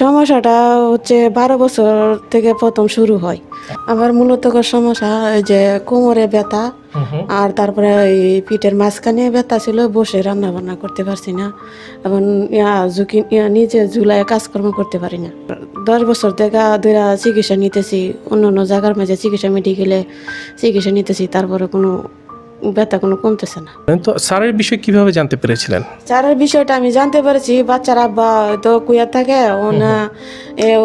সমস্যাটা হচ্ছে বারো বছর থেকে প্রথম শুরু হয় আমার মূলত সমস্যা যে কোমরে ব্যথা আর তারপরে ওই পিঠের মাঝখানে ব্যথা ছিল বসে রান্না বান্না করতে পারছি না এবং ঝুঁকি নিজে ঝুলাই কাজকর্ম করতে পারি না দশ বছর থেকে দুরা চিকিৎসা নিতেছি অন্য অন্য জায়গার মাঝে চিকিৎসা মেডিকেলে চিকিৎসা নিতেছি তারপরে কোনো ব্যথা কোনো কমতেছে না মানে তো স্যারের বিষয় কিভাবে জানতে পেরেছিলেন স্যারের বিষয়টা আমি জানতে পেরেছি বাচ্চার আব্বা তো কুয়া থাকে ওনা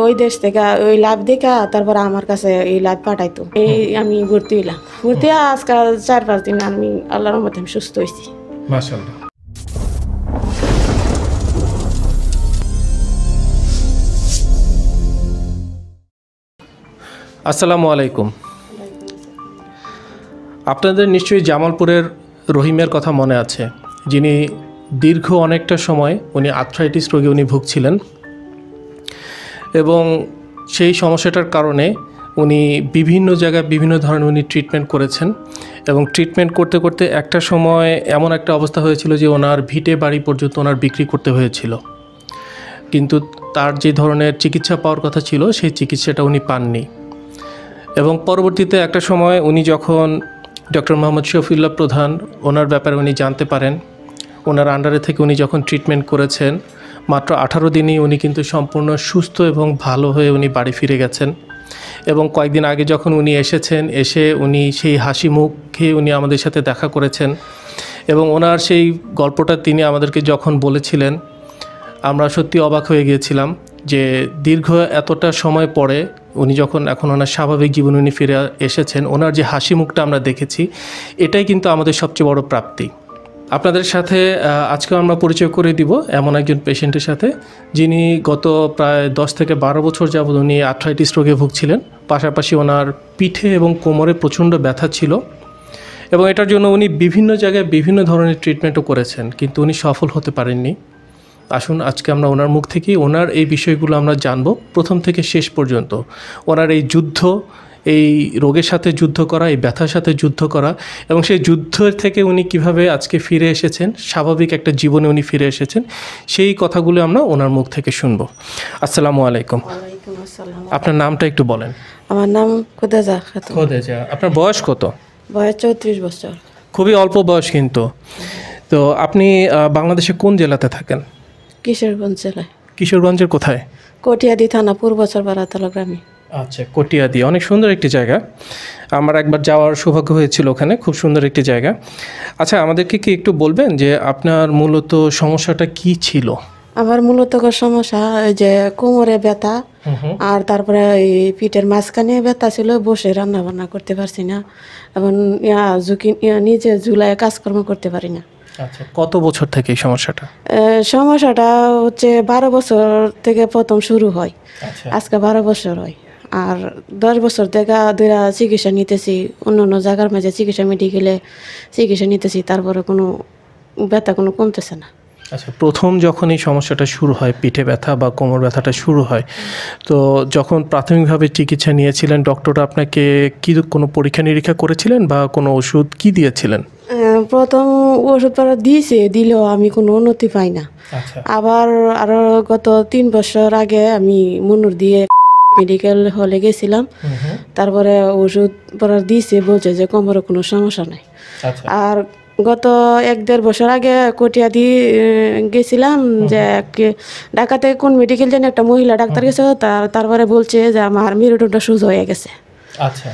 ওই দেশ থেকে ওই লাভ দেখা তারপর আমার কাছে এই লাভ পাঠাইতো এই আমি ঘুরতে এলাম ঘুরতে আজকাল চার পাঁচ দিন আমি আল্লাহর মধ্যে আমি সুস্থ হয়েছি আসসালামু আলাইকুম আপনাদের নিশ্চয়ই জামালপুরের রহিমের কথা মনে আছে যিনি দীর্ঘ অনেকটা সময় উনি আর্থ্রাইটিস রোগে উনি ভুগছিলেন এবং সেই সমস্যাটার কারণে উনি বিভিন্ন জায়গায় বিভিন্ন ধরনের উনি ট্রিটমেন্ট করেছেন এবং ট্রিটমেন্ট করতে করতে একটা সময় এমন একটা অবস্থা হয়েছিল যে ওনার ভিটে বাড়ি পর্যন্ত ওনার বিক্রি করতে হয়েছিল কিন্তু তার যে ধরনের চিকিৎসা পাওয়ার কথা ছিল সেই চিকিৎসাটা উনি পাননি এবং পরবর্তীতে একটা সময় উনি যখন ডক্টর মোহাম্মদ শফিউল্লাহ প্রধান ওনার ব্যাপারে উনি জানতে পারেন ওনার আন্ডারে থেকে উনি যখন ট্রিটমেন্ট করেছেন মাত্র আঠারো দিনই উনি কিন্তু সম্পূর্ণ সুস্থ এবং ভালো হয়ে উনি বাড়ি ফিরে গেছেন এবং কয়েকদিন আগে যখন উনি এসেছেন এসে উনি সেই হাসি মুখে উনি আমাদের সাথে দেখা করেছেন এবং ওনার সেই গল্পটা তিনি আমাদেরকে যখন বলেছিলেন আমরা সত্যি অবাক হয়ে গিয়েছিলাম যে দীর্ঘ এতটা সময় পরে উনি যখন এখন ওনার স্বাভাবিক জীবন উনি ফিরে এসেছেন ওনার যে হাসি মুখটা আমরা দেখেছি এটাই কিন্তু আমাদের সবচেয়ে বড় প্রাপ্তি আপনাদের সাথে আজকে আমরা পরিচয় করে দিব এমন একজন পেশেন্টের সাথে যিনি গত প্রায় দশ থেকে বারো বছর যাবত উনি আর্থ্রাইটিস রোগে ভুগছিলেন পাশাপাশি ওনার পিঠে এবং কোমরে প্রচণ্ড ব্যথা ছিল এবং এটার জন্য উনি বিভিন্ন জায়গায় বিভিন্ন ধরনের ট্রিটমেন্টও করেছেন কিন্তু উনি সফল হতে পারেননি আসুন আজকে আমরা ওনার মুখ থেকেই ওনার এই বিষয়গুলো আমরা জানব প্রথম থেকে শেষ পর্যন্ত ওনার এই যুদ্ধ এই রোগের সাথে যুদ্ধ করা এই ব্যথার সাথে যুদ্ধ করা এবং সেই যুদ্ধের থেকে উনি কিভাবে আজকে ফিরে এসেছেন স্বাভাবিক একটা জীবনে উনি ফিরে এসেছেন সেই কথাগুলো আমরা ওনার মুখ থেকে শুনবো আসসালামু আলাইকুম আপনার নামটা একটু বলেন আমার নাম আপনার বয়স কত বয়স চৌত্রিশ বছর খুবই অল্প বয়স কিন্তু তো আপনি বাংলাদেশে কোন জেলাতে থাকেন কিশোরগঞ্জ জেলায় কিশোরগঞ্জের কোথায় কটিয়াদি থানা পূর্বচর বারাতলা গ্রামে আচ্ছা কটিয়াদি অনেক সুন্দর একটি জায়গা আমার একবার যাওয়ার সৌভাগ্য হয়েছিল ওখানে খুব সুন্দর একটি জায়গা আচ্ছা আমাদেরকে কি একটু বলবেন যে আপনার মূলত সমস্যাটা কি ছিল আমার মূলত সমস্যা ওই যে কোমরে ব্যথা আর তারপরে এই পিঠের মাঝখানে ব্যথা ছিল বসে রান্না বান্না করতে পারছি না এবং ঝুঁকি নিজে ঝুলায় কাজকর্ম করতে পারি না আচ্ছা কত বছর থেকে এই সমস্যাটা সমস্যাটা হচ্ছে বারো বছর থেকে প্রথম শুরু হয় আচ্ছা। আজকে বারো বছর হয় আর দশ বছর থেকে ধরা চিকিৎসা নিতেছি অন্য অন্য জায়গার মাঝে চিকিৎসা মেডিকেলে চিকিৎসা নিতেছি তারপরে কোনো ব্যথা কোনো কমতেছে না আচ্ছা প্রথম যখন এই সমস্যাটা শুরু হয় পিঠে ব্যথা বা কোমর ব্যথাটা শুরু হয় তো যখন প্রাথমিকভাবে চিকিৎসা নিয়েছিলেন ডক্টর আপনাকে কি কোনো পরীক্ষা নিরীক্ষা করেছিলেন বা কোনো ওষুধ কি দিয়েছিলেন প্রথম ওষুধ পাড়া দিয়েছে দিলেও আমি কোনো উন্নতি পাই না আচ্ছা। আবার আরো গত তিন বছর আগে আমি মনুর দিয়ে মেডিকেল হলে গেছিলাম তারপরে ওষুধ পড়া দিয়েছে বলছে যে কোমরে কোনো সমস্যা নাই আচ্ছা। আর গত এক দেড় বছর আগে দি গেছিলাম যে ঢাকাতে কোন মেডিকেল যেন একটা মহিলা ডাক্তার গেছে তার তারপরে বলছে যে আমার মেরুদণ্ডটা সুজ হয়ে গেছে আচ্ছা,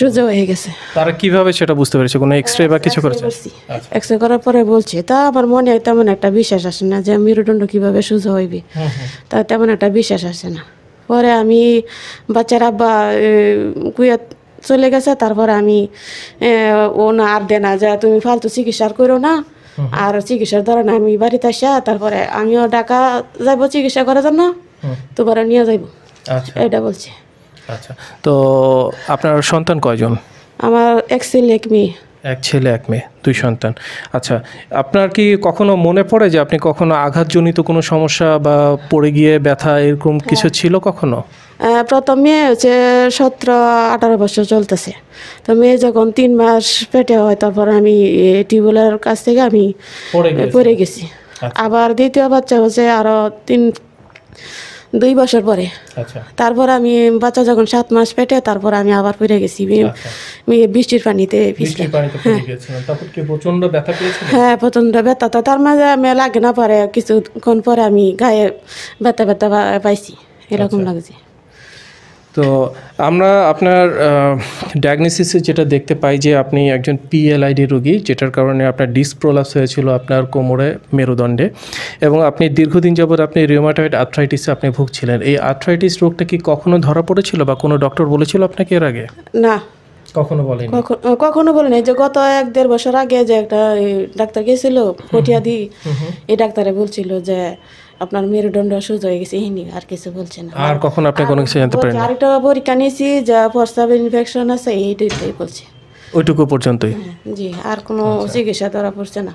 সোজা হয়ে গেছে তারা কিভাবে সেটা বুঝতে পেরেছে কোনো এক্সরে বা কিছু করেছে এক্সরে আচ্ছা। করার পরে বলছে তা আমার মনে তেমন একটা বিশ্বাস আসে না যে মেরুদণ্ড কিভাবে সোজা হইবে তা তেমন একটা বিশ্বাস আসে না পরে আমি বাচ্চার আব্বা কুয়াত চলে গেছে তারপর আমি ও না আর দে না যা তুমি ফালতু চিকিৎসা করো না আর চিকিৎসার ধরেন আমি বাড়িতে আসা তারপরে আমিও ঢাকা যাইব চিকিৎসা করার জন্য তো পরে নিয়ে যাইব আচ্ছা। এটা বলছে আচ্ছা তো আপনার সন্তান কয়জন আমার এক ছেলে এক মেয়ে এক ছেলে এক মেয়ে দুই সন্তান আচ্ছা আপনার কি কখনো মনে পড়ে যে আপনি কখনো আঘাতজনিত কোনো সমস্যা বা পড়ে গিয়ে ব্যথা এরকম হ্যাঁ। কিছু ছিল কখনো প্রথম মেয়ে হচ্ছে সতেরো আঠারো বছর চলতেছে তো মেয়ে যখন তিন মাস পেটে হয় তারপর আমি টিউবওয়েলের কাছ থেকে আমি পড়ে গেছি আচ্ছা। আবার দ্বিতীয় বাচ্চা হচ্ছে আরও তিন দুই বছর পরে আচ্ছা। তারপর আমি বাচ্চা যখন সাত মাস পেটে তারপর আমি আবার ফিরে গেছি আচ্ছা। বৃষ্টির পানিতে হ্যাঁ প্রচন্ড হ্যাঁ, ব্যথা তো তার মাঝে আমি লাগে না পরে কিছুক্ষণ পরে আমি গায়ে ব্যথা ব্যথা পাইছি এরকম আচ্ছা। লাগছে তো আমরা আপনার ডায়াগনোসিসে যেটা দেখতে পাই যে আপনি একজন পিএলআইডি রোগী যেটার কারণে আপনার ডিস্ক প্রলাপস হয়েছিল আপনার কোমরে মেরুদণ্ডে এবং আপনি দীর্ঘদিন যাবৎ আপনি রিউমাটয়েড আর্থ্রাইটিসে আপনি ভুগছিলেন এই আর্থ্রাইটিস রোগটা কি কখনো ধরা পড়েছিল বা কোনো ডক্টর বলেছিল আপনাকে এর আগে না কখনো বলেনি কখনো বলেনি যে গত এক দেড় বছর আগে যে একটা ডাক্তার গেছিল পটিয়া দি এই ডাক্তারে বলছিল যে আপনার মেরুদণ্ড সোজ হয়ে গেছে এই আর কিছু বলছে না আর কখন আপনি কোনো কিছু জানতে পারেন আরেকটা পরীক্ষা নিয়েছি যা প্রস্রাবের ইনফেকশন আছে এইটাই বলছে ওইটুকু পর্যন্তই হ্যাঁ, জি আর কোনো আচ্ছা। চিকিৎসা ধরা পড়ছে না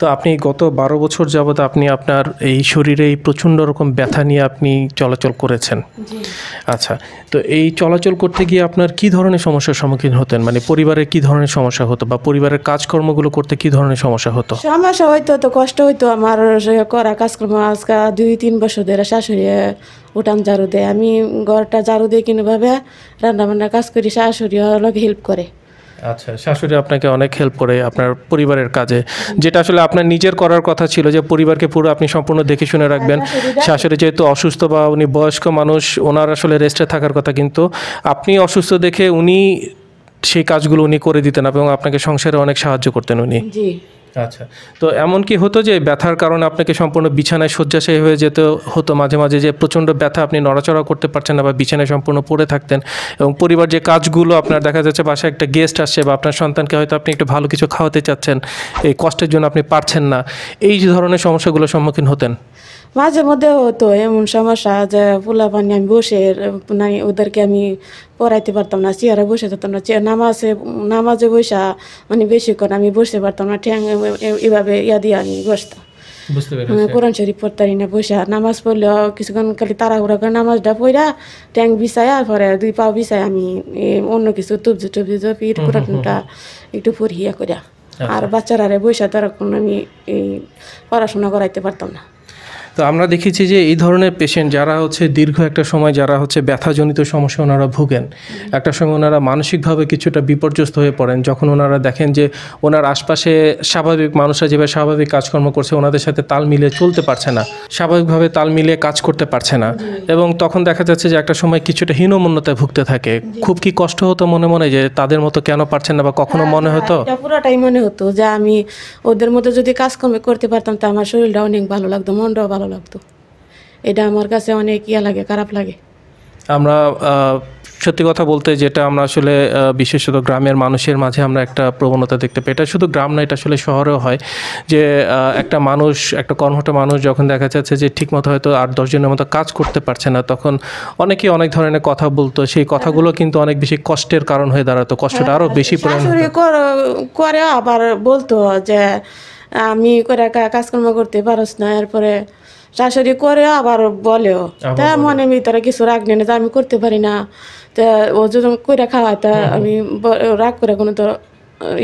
তো আপনি গত বারো বছর যাবৎ আপনি আপনার এই শরীরে এই প্রচণ্ড রকম ব্যথা নিয়ে আপনি চলাচল করেছেন আচ্ছা তো এই চলাচল করতে গিয়ে আপনার কি ধরনের সমস্যার সম্মুখীন হতেন মানে পরিবারের কি ধরনের সমস্যা হতো বা পরিবারের কাজকর্মগুলো করতে কি ধরনের সমস্যা হতো সমস্যা হইতো তো কষ্ট হইতো আমার করা কাজকর্ম আজকে দুই তিন বছর ধরে শাশুড়ি উঠান ঝাড়ু দেয় আমি ঘরটা ঝাড়ু দিয়ে কিনভাবে রান্নাবান্না কাজ করি শাশুড়ি অনেক হেল্প করে আচ্ছা শাশুড়ি আপনাকে অনেক হেল্প করে আপনার পরিবারের কাজে যেটা আসলে আপনার নিজের করার কথা ছিল যে পরিবারকে পুরো আপনি সম্পূর্ণ দেখে শুনে রাখবেন আচ্ছা, শাশুড়ি যেহেতু অসুস্থ বা উনি বয়স্ক মানুষ ওনার আসলে রেস্টে থাকার কথা কিন্তু আপনি অসুস্থ দেখে উনি সেই কাজগুলো উনি করে দিতেন এবং আপনাকে সংসারে অনেক সাহায্য করতেন উনি জি আচ্ছা তো এমন কি হতো যে ব্যথার কারণে আপনাকে সম্পূর্ণ বিছানায় শয্যাশায়ী হয়ে যেতে হতো মাঝে মাঝে যে প্রচণ্ড ব্যথা আপনি নড়াচড়া করতে পারছেন না বা বিছানায় সম্পূর্ণ পড়ে থাকতেন এবং পরিবার যে কাজগুলো আপনার দেখা যাচ্ছে বাসায় একটা গেস্ট আসছে বা আপনার সন্তানকে হয়তো আপনি একটু ভালো কিছু খাওয়াতে চাচ্ছেন এই কষ্টের জন্য আপনি পারছেন না এই ধরনের সমস্যাগুলোর সম্মুখীন হতেন মাঝে মধ্যে হতো এমন সমস্যা যে পোলা পানি আমি বসে নাই ওদেরকে আমি পড়াইতে পারতাম না চেয়ারে বসে থাকতাম না চেয়ার নামাজে নামাজে বসা মানে বেশিক্ষণ আমি বসতে পারতাম না ঠ্যাং এভাবে ইয়া দিয়ে আমি বসতাম কোরআন শরীফ পড়তারি না বসে নামাজ পড়লে কিছুক্ষণ খালি তাড়াহুড়া করে নামাজটা পড়া ট্যাং বিষায় পরে দুই পাও বিষায় আমি অন্য কিছু তুবজি টুবজি জপি কোরআনটা একটু পড়িয়া করিয়া আচ্ছা। আর বাচ্চারা বৈশা তারা আমি এই পড়াশোনা করাইতে পারতাম না তো আমরা দেখেছি যে এই ধরনের পেশেন্ট যারা হচ্ছে দীর্ঘ একটা সময় যারা হচ্ছে ব্যথাজনিত সমস্যা ওনারা ভুগেন একটা সময় ওনারা মানসিকভাবে কিছুটা বিপর্যস্ত হয়ে পড়েন যখন ওনারা দেখেন যে ওনার আশপাশে স্বাভাবিক মানুষরা যেভাবে স্বাভাবিক কাজকর্ম করছে ওনাদের সাথে তাল মিলিয়ে চলতে পারছে না স্বাভাবিকভাবে তাল মিলিয়ে কাজ করতে পারছে না এবং তখন দেখা যাচ্ছে যে একটা সময় কিছুটা হীনমন্যতায় ভুগতে থাকে খুব কি কষ্ট হতো মনে মনে যে তাদের মতো কেন পারছেন না বা কখনো হ্যাঁ, মনে হ্যাঁ, হতো পুরোটাই মনে হতো যে আমি ওদের মতো যদি কাজকর্ম করতে পারতাম তো আমার শরীরটা অনেক ভালো লাগতো মনটাও ভালো ভালো লাগতো এটা আমার কাছে অনেক ইয়া লাগে খারাপ লাগে আমরা সত্যি কথা বলতে যেটা আমরা আসলে বিশেষত গ্রামের মানুষের মাঝে আমরা একটা প্রবণতা দেখতে পাই এটা শুধু গ্রাম না এটা আসলে শহরেও হয় যে একটা মানুষ একটা কর্মঠ মানুষ যখন দেখা যাচ্ছে যে ঠিকমতো হয়তো আট দশজনের মতো কাজ করতে পারছে না তখন অনেকেই অনেক ধরনের কথা বলতো সেই কথাগুলো কিন্তু অনেক বেশি কষ্টের কারণ হয়ে দাঁড়াতো কষ্টটা আরও বেশি করে আবার বলতো যে আমি করে কাজকর্ম করতে পারস না এরপরে শাশুড়ি করে আবার বলেও তা মনে ভিতরে কিছু রাগ নেই না আমি করতে পারি না তা ও যদি করে তা আমি রাগ করে কোনো তো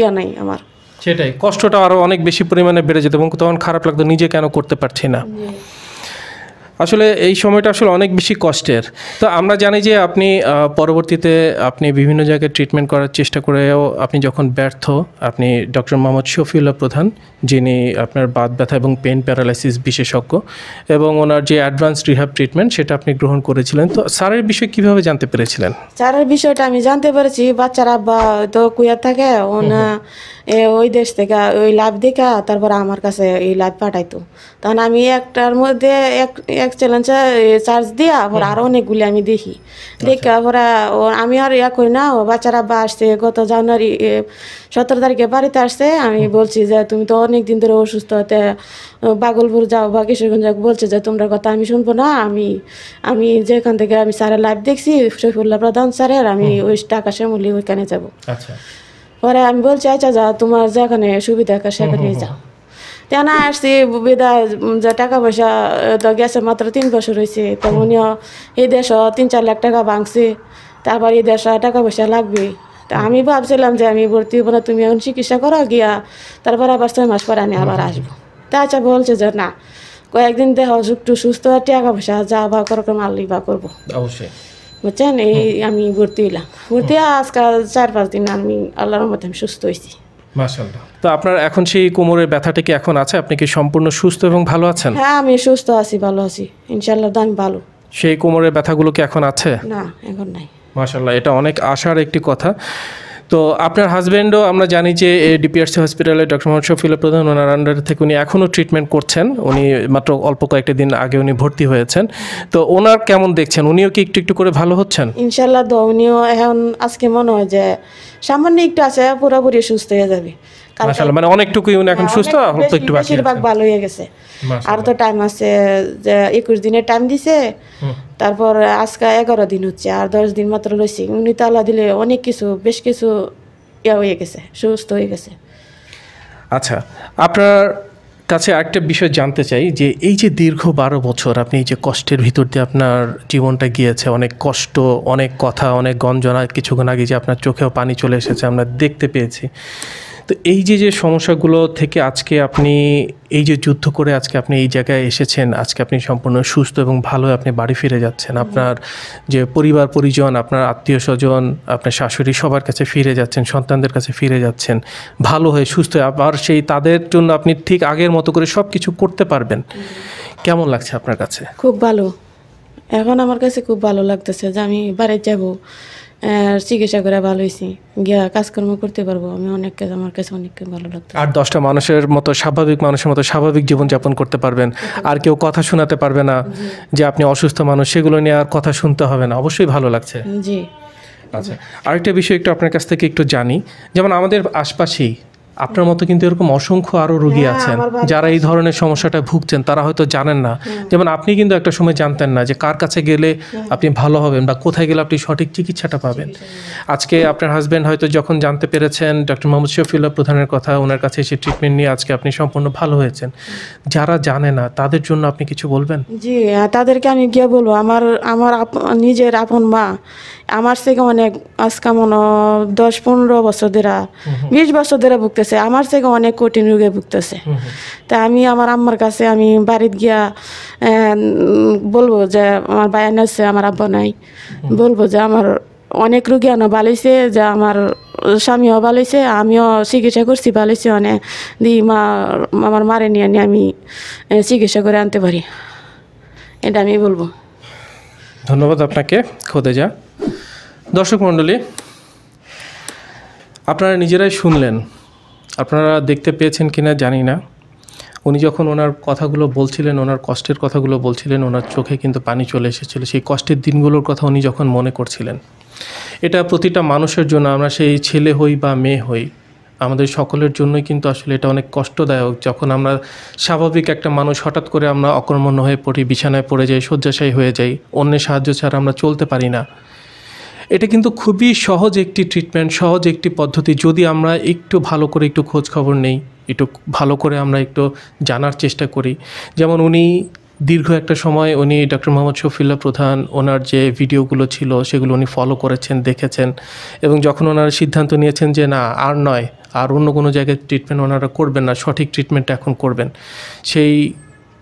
ইয়া নাই আমার সেটাই কষ্টটা আরো অনেক বেশি পরিমাণে বেড়ে যেত এবং তখন খারাপ লাগতো নিজে কেন করতে পারছি না আসলে এই সময়টা আসলে অনেক বেশি কষ্টের তো আমরা জানি যে আপনি পরবর্তীতে আপনি বিভিন্ন জায়গায় ট্রিটমেন্ট করার চেষ্টা করেও আপনি যখন ব্যর্থ আপনি ডক্টর মোহাম্মদ শফিউল্লাহ প্রধান যিনি আপনার বাত ব্যথা এবং পেন প্যারালাইসিস বিশেষজ্ঞ এবং ওনার যে অ্যাডভান্স রিহাব ট্রিটমেন্ট সেটা আপনি গ্রহণ করেছিলেন তো স্যারের বিষয়ে কিভাবে জানতে পেরেছিলেন স্যারের বিষয়টা আমি জানতে পেরেছি বাচ্চারা বা তো কুয়া থাকে ওনা ওই দেশ থেকে ওই লাভ দেখা তারপর আমার কাছে এই লাভ পাঠাইতো তখন আমি একটার মধ্যে এক এক চ্যালেঞ্জ চার্জ দিয়া পরে আরো অনেকগুলি আমি দেখি আচ্ছা। দেখা পরে আমি আর ইয়া করি না ও বাচ্চারা বা আসছে গত জানুয়ারি সতেরো তারিখে বাড়িতে আসছে আমি বলছি যে তুমি তো অনেক দিন ধরে অসুস্থ হতে বাগলপুর যাও বা কিশোরগঞ্জ যাও বলছে যে তোমরা কথা আমি শুনবো না আমি আমি যেখান থেকে আমি স্যারের লাইভ দেখছি শফিউল্লাহ প্রধান স্যারের আমি ওই টাকা শ্যামলি ওইখানে যাবো আচ্ছা। পরে আমি বলছি আচ্ছা যা তোমার যেখানে সুবিধা সেখানে যাও তেনা আসছি বেদা যা টাকা পয়সা তো গেছে মাত্র তিন বছর হয়েছে তো উনিও এই দেশ তিন চার লাখ টাকা ভাঙছে তারপর এই দেশ টাকা পয়সা লাগবে তা আমি ভাবছিলাম যে আমি ভর্তি হবো না তুমি এখন চিকিৎসা করো গিয়া তারপর আবার ছয় মাস পরে আমি আবার আসবো তা আচ্ছা বলছে যে না কয়েকদিন দেহ একটু সুস্থ টাকা পয়সা যা বা করকম মারলি বা করবো অবশ্যই বুঝছেন এই আমি ভর্তি হইলাম ভর্তি আজকাল চার পাঁচ দিন আমি আল্লাহর মতো আমি সুস্থ হয়েছি মাশাআল্লাহ তো আপনার এখন সেই কোমরের ব্যথাটা কি এখন আছে আপনি কি সম্পূর্ণ সুস্থ এবং ভালো আছেন হ্যাঁ আমি সুস্থ আছি ভালো আছি ইনশাআল্লাহ আমি ভালো সেই কোমরের ব্যথাগুলো কি এখন আছে না এখন নাই মাশাআল্লাহ এটা অনেক আশার একটি কথা তো আপনার হাজব্যান্ডও আমরা জানি যে ডিপিআরসি হসপিটালে ডক্টর মোহাম্মদ শফিলা প্রধান ওনার আন্ডার থেকে উনি এখনও ট্রিটমেন্ট করছেন উনি মাত্র অল্প কয়েকটা দিন আগে উনি ভর্তি হয়েছেন তো ওনার কেমন দেখছেন উনিও কি একটু একটু করে ভালো হচ্ছেন ইনশাল্লাহ তো উনিও এখন আজকে মনে হয় যে সামান্য একটু আছে পুরোপুরি সুস্থ হয়ে যাবে মানে অনেকটুকুই এখন হ্যাঁ, সুস্থ একটু বেশিরভাগ ভালো হয়ে গেছে আর তো টাইম আছে যে একুশ দিনের টাইম দিছে তারপর আজকে এগারো দিন হচ্ছে আর দশ দিন মাত্র রয়েছে উনি তালা দিলে অনেক কিছু বেশ কিছু ইয়ে হয়ে গেছে সুস্থ হয়ে গেছে আচ্ছা আপনার কাছে একটা বিষয় জানতে চাই যে এই যে দীর্ঘ বারো বছর আপনি এই যে কষ্টের ভিতর দিয়ে আপনার জীবনটা গিয়েছে অনেক কষ্ট অনেক কথা অনেক গঞ্জনা কিছুক্ষণ আগে যে আপনার চোখেও পানি চলে এসেছে আমরা দেখতে পেয়েছি তো এই যে যে সমস্যাগুলো থেকে আজকে আপনি এই যে যুদ্ধ করে আজকে আপনি এই জায়গায় এসেছেন আজকে আপনি সম্পূর্ণ সুস্থ এবং ভালো আপনি বাড়ি ফিরে যাচ্ছেন আপনার যে পরিবার পরিজন আপনার আত্মীয় স্বজন আপনার শাশুড়ি সবার কাছে ফিরে যাচ্ছেন সন্তানদের কাছে ফিরে যাচ্ছেন ভালো হয়ে সুস্থ হয়ে আবার সেই তাদের জন্য আপনি ঠিক আগের মতো করে সব কিছু করতে পারবেন কেমন লাগছে আপনার কাছে খুব ভালো এখন আমার কাছে খুব ভালো লাগতেছে যে আমি বাড়ি যাবো আর চিকিৎসা করে ভালো হয়েছি গিয়া কাজকর্ম করতে পারবো আমি অনেক কাজ আমার কাছে অনেক ভালো লাগতো আর দশটা মানুষের মতো স্বাভাবিক মানুষের মতো স্বাভাবিক জীবনযাপন করতে পারবেন আর কেউ কথা শোনাতে পারবে না যে আপনি অসুস্থ মানুষ সেগুলো নিয়ে আর কথা শুনতে হবে না অবশ্যই ভালো লাগছে জি আচ্ছা আরেকটা বিষয় একটু আপনার কাছ থেকে একটু জানি যেমন আমাদের আশপাশেই আপনার মতো কিন্তু এরকম অসংখ্য আরও রোগী হ্যাঁ, আছেন যারা এই ধরনের সমস্যাটা ভুগছেন তারা হয়তো জানেন না যেমন আপনি কিন্তু একটা সময় জানতেন না যে কার কাছে গেলে আপনি ভালো হবেন বা কোথায় গেলে আপনি সঠিক চিকিৎসাটা পাবেন আজকে আপনার হাজব্যান্ড হয়তো যখন জানতে পেরেছেন ডক্টর মোহাম্মদ শফিউল্লাহ প্রধানের কথা ওনার কাছে এসে ট্রিটমেন্ট নিয়ে আজকে আপনি সম্পূর্ণ ভালো হয়েছেন যারা জানে না তাদের জন্য আপনি কিছু বলবেন জি তাদেরকে আমি গিয়ে বলবো আমার আমার নিজের আপন মা আমার থেকে অনেক আজকা মনে দশ পনেরো বছর ধরে বিশ বছর ধরে ভুগতেছে আমার থেকে অনেক কঠিন রোগে ভুগতেছে তা আমি আমার আম্মার কাছে আমি বাড়িতে গিয়া বলবো যে আমার বায়ান আছে আমার আব্বা নাই বলবো যে আমার অনেক রুগী আনো বালিছে যে আমার স্বামীও বালিছে আমিও চিকিৎসা করছি বালিছি অনেক দি মা আমার মারে নিয়ে নিয়ে আমি চিকিৎসা করে আনতে পারি এটা আমি বলবো ধন্যবাদ আপনাকে যা দর্শক মণ্ডলী আপনারা নিজেরাই শুনলেন আপনারা দেখতে পেয়েছেন কিনা জানি না উনি যখন ওনার কথাগুলো বলছিলেন ওনার কষ্টের কথাগুলো বলছিলেন ওনার চোখে কিন্তু পানি চলে এসেছিল সেই কষ্টের দিনগুলোর কথা উনি যখন মনে করছিলেন এটা প্রতিটা মানুষের জন্য আমরা সেই ছেলে হই বা মেয়ে হই আমাদের সকলের জন্যই কিন্তু আসলে এটা অনেক কষ্টদায়ক যখন আমরা স্বাভাবিক একটা মানুষ হঠাৎ করে আমরা অকর্মণ্য হয়ে পড়ি বিছানায় পড়ে যাই শয্যাশায়ী হয়ে যাই অন্যের সাহায্য ছাড়া আমরা চলতে পারি না এটা কিন্তু খুবই সহজ একটি ট্রিটমেন্ট সহজ একটি পদ্ধতি যদি আমরা একটু ভালো করে একটু খোঁজ খবর নেই একটু ভালো করে আমরা একটু জানার চেষ্টা করি যেমন উনি দীর্ঘ একটা সময় উনি ডক্টর মোহাম্মদ শফিল্লা প্রধান ওনার যে ভিডিওগুলো ছিল সেগুলো উনি ফলো করেছেন দেখেছেন এবং যখন ওনারা সিদ্ধান্ত নিয়েছেন যে না আর নয় আর অন্য কোনো জায়গায় ট্রিটমেন্ট ওনারা করবেন না সঠিক ট্রিটমেন্ট এখন করবেন সেই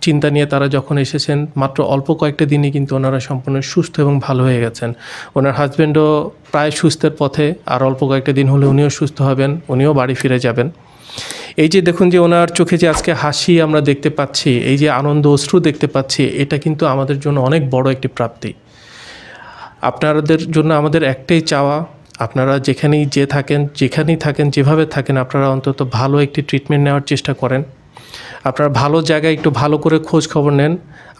চিন্তা নিয়ে তারা যখন এসেছেন মাত্র অল্প কয়েকটা দিনই কিন্তু ওনারা সম্পূর্ণ সুস্থ এবং ভালো হয়ে গেছেন ওনার হাজব্যান্ডও প্রায় সুস্থের পথে আর অল্প কয়েকটা দিন হলে উনিও সুস্থ হবেন উনিও বাড়ি ফিরে যাবেন এই যে দেখুন যে ওনার চোখে যে আজকে হাসি আমরা দেখতে পাচ্ছি এই যে আনন্দ অশ্রু দেখতে পাচ্ছি এটা কিন্তু আমাদের জন্য অনেক বড় একটি প্রাপ্তি আপনাদের জন্য আমাদের একটাই চাওয়া আপনারা যেখানেই যে থাকেন যেখানেই থাকেন যেভাবে থাকেন আপনারা অন্তত ভালো একটি ট্রিটমেন্ট নেওয়ার চেষ্টা করেন আপনারা ভালো জায়গায় একটু ভালো করে খোঁজ খবর নেন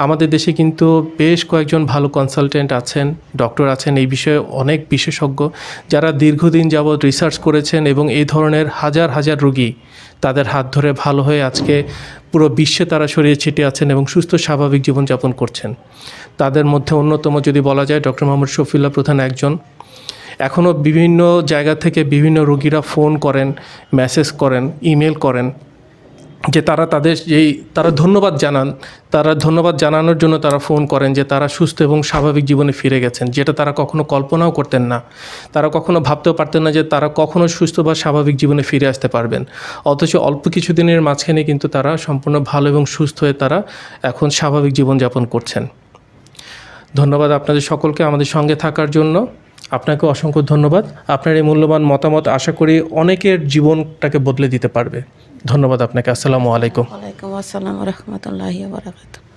আমাদের দেশে কিন্তু বেশ কয়েকজন ভালো কনসালটেন্ট আছেন ডক্টর আছেন এই বিষয়ে অনেক বিশেষজ্ঞ যারা দীর্ঘদিন যাবৎ রিসার্চ করেছেন এবং এই ধরনের হাজার হাজার রুগী তাদের হাত ধরে ভালো হয়ে আজকে পুরো বিশ্বে তারা সরিয়ে ছিটে আছেন এবং সুস্থ স্বাভাবিক জীবনযাপন করছেন তাদের মধ্যে অন্যতম যদি বলা যায় ডক্টর মোহাম্মদ শফিল্লা প্রধান একজন এখনও বিভিন্ন জায়গা থেকে বিভিন্ন রুগীরা ফোন করেন মেসেজ করেন ইমেল করেন যে তারা তাদের যেই তারা ধন্যবাদ জানান তারা ধন্যবাদ জানানোর জন্য তারা ফোন করেন যে তারা সুস্থ এবং স্বাভাবিক জীবনে ফিরে গেছেন যেটা তারা কখনো কল্পনাও করতেন না তারা কখনো ভাবতেও পারতেন না যে তারা কখনো সুস্থ বা স্বাভাবিক জীবনে ফিরে আসতে পারবেন অথচ অল্প কিছু দিনের মাঝখানে কিন্তু তারা সম্পূর্ণ ভালো এবং সুস্থ হয়ে তারা এখন স্বাভাবিক জীবনযাপন করছেন ধন্যবাদ আপনাদের সকলকে আমাদের সঙ্গে থাকার জন্য আপনাকে অসংখ্য ধন্যবাদ আপনার এই মূল্যবান মতামত আশা করি অনেকের জীবনটাকে বদলে দিতে পারবে ধন্যবাদ আপনাকে আসসালামু আলাইকুম ওয়ালাইকুম আসসালাম রহমতুল্লাহ